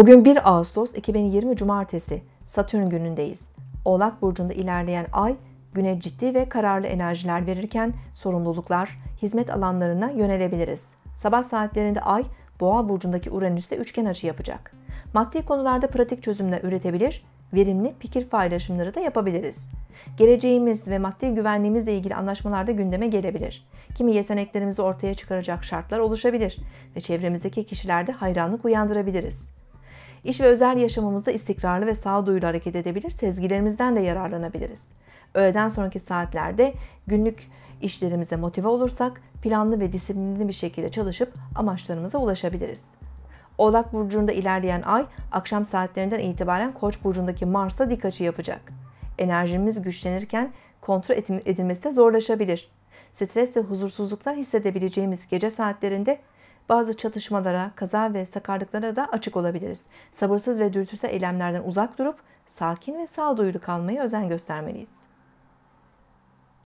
Bugün 1 Ağustos 2020 Cumartesi Satürn günündeyiz. Oğlak burcunda ilerleyen ay güne ciddi ve kararlı enerjiler verirken sorumluluklar, hizmet alanlarına yönelebiliriz. Sabah saatlerinde ay Boğa burcundaki Uranüs'te üçgen açı yapacak. Maddi konularda pratik çözümler üretebilir, verimli fikir paylaşımları da yapabiliriz. Geleceğimiz ve maddi güvenliğimizle ilgili anlaşmalar da gündeme gelebilir. Kimi yeteneklerimizi ortaya çıkaracak şartlar oluşabilir ve çevremizdeki kişilerde hayranlık uyandırabiliriz. İş ve özel yaşamımızda istikrarlı ve sağduyulu hareket edebilir, sezgilerimizden de yararlanabiliriz. Öğleden sonraki saatlerde günlük işlerimize motive olursak planlı ve disiplinli bir şekilde çalışıp amaçlarımıza ulaşabiliriz. Oğlak burcunda ilerleyen ay akşam saatlerinden itibaren Koç burcundaki Mars'a dik açı yapacak. Enerjimiz güçlenirken kontrol edilmesi de zorlaşabilir. Stres ve huzursuzluklar hissedebileceğimiz gece saatlerinde bazı çatışmalara, kaza ve sakarlıklara da açık olabiliriz. Sabırsız ve dürtüsel eylemlerden uzak durup sakin ve sağduyulu kalmayı özen göstermeliyiz.